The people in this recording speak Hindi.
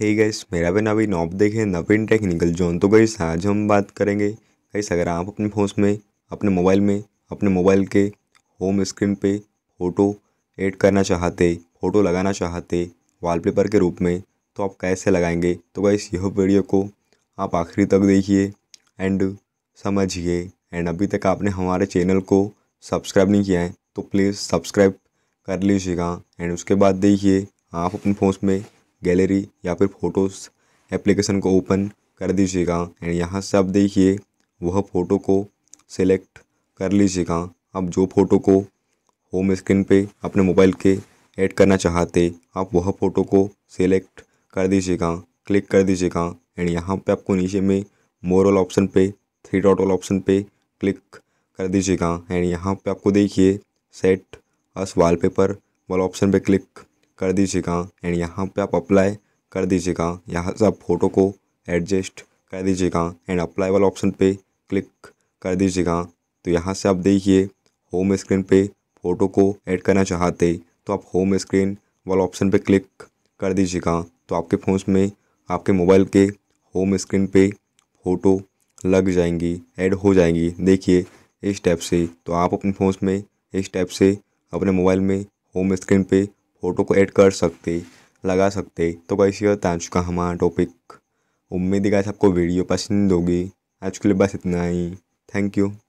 हे hey गाइस मेरा भी नवीन आप देखे नवीन टेक्निकल जोन तो गाइस आज हम बात करेंगे गाइस अगर आप अपने फोन में अपने मोबाइल में अपने मोबाइल के होम स्क्रीन पे फ़ोटो ऐड करना चाहते फ़ोटो लगाना चाहते वॉलपेपर के रूप में तो आप कैसे लगाएंगे तो गाइस यह वीडियो को आप आखिरी तक देखिए एंड समझिए एंड अभी तक आपने हमारे चैनल को सब्सक्राइब नहीं किया है तो प्लीज़ सब्सक्राइब कर लीजिएगा एंड उसके बाद देखिए आप अपने फोन में गैलरी या फिर फोटोज़ एप्लीकेशन को ओपन कर दीजिएगा एंड यहाँ से आप देखिए वह फ़ोटो को सेलेक्ट कर लीजिएगा आप जो फ़ोटो को होम स्क्रीन पे अपने मोबाइल के ऐड करना चाहते आप वह फ़ोटो को सेलेक्ट कर दीजिएगा क्लिक कर दीजिएगा एंड यहाँ पे आपको नीचे में मोर ऑप्शन पे थ्री डॉट वाल ऑप्शन पे क्लिक कर दीजिएगा एंड यहाँ पे आपको देखिए सेट अस वॉलपेपर वाला ऑप्शन पे क्लिक कर दीजिएगा एंड यहाँ पे आप अप्लाई कर दीजिएगा यहाँ से आप फोटो को एडजस्ट कर दीजिएगा एंड अप्लाई वाला ऑप्शन पे क्लिक कर दीजिएगा तो यहाँ से आप देखिए होम स्क्रीन पे फ़ोटो को ऐड करना चाहते तो आप होम स्क्रीन वाला ऑप्शन पे क्लिक कर दीजिएगा तो आपके फ़ोन में आपके मोबाइल के होम स्क्रीन पे फ़ोटो लग जाएंगी ऐड हो जाएंगी देखिए इस टाइप से तो आप अपने फ़ोन में इस टाइप से अपने मोबाइल में होम स्क्रीन पे फ़ोटो को ऐड कर सकते लगा सकते तो कैसे होता होता आज का हमारा टॉपिक उम्मीद है आपको वीडियो पसंद होगी आज के लिए बस इतना ही थैंक यू